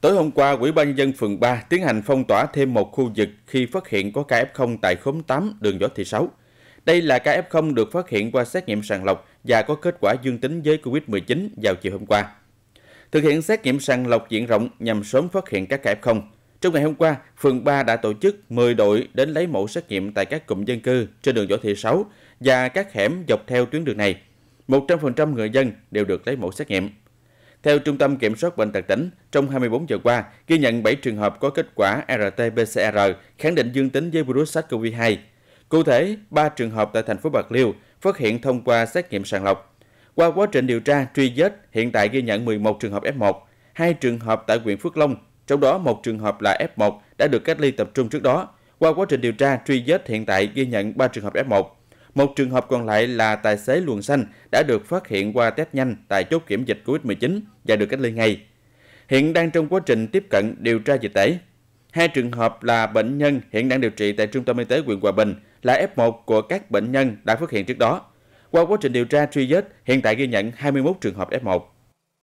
Tối hôm qua, Ủy ban dân phường 3 tiến hành phong tỏa thêm một khu vực khi phát hiện có ca F0 tại khóm 8 đường Võ Thị Sáu. Đây là ca F0 được phát hiện qua xét nghiệm sàng lọc và có kết quả dương tính với COVID-19 vào chiều hôm qua. Thực hiện xét nghiệm sàng lọc diện rộng nhằm sớm phát hiện các ca F0. Trong ngày hôm qua, phường 3 đã tổ chức 10 đội đến lấy mẫu xét nghiệm tại các cụm dân cư trên đường Võ Thị Sáu và các hẻm dọc theo tuyến đường này. 100% người dân đều được lấy mẫu xét nghiệm. Theo Trung tâm Kiểm soát Bệnh tật tỉnh, trong 24 giờ qua, ghi nhận 7 trường hợp có kết quả RT-PCR khẳng định dương tính với virus SARS-CoV-2. Cụ thể, 3 trường hợp tại thành phố Bạc Liêu phát hiện thông qua xét nghiệm sàng lọc. Qua quá trình điều tra, truy vết, hiện tại ghi nhận 11 trường hợp F1, 2 trường hợp tại huyện Phước Long, trong đó một trường hợp là F1 đã được cách ly tập trung trước đó. Qua quá trình điều tra, truy vết hiện tại ghi nhận 3 trường hợp F1. Một trường hợp còn lại là tài xế luồng xanh đã được phát hiện qua test nhanh tại chốt kiểm dịch COVID-19 và được cách ly ngay. Hiện đang trong quá trình tiếp cận điều tra dịch tễ. Hai trường hợp là bệnh nhân hiện đang điều trị tại Trung tâm Y tế huyện Hòa Bình là F1 của các bệnh nhân đã phát hiện trước đó. Qua quá trình điều tra truy vết, hiện tại ghi nhận 21 trường hợp F1.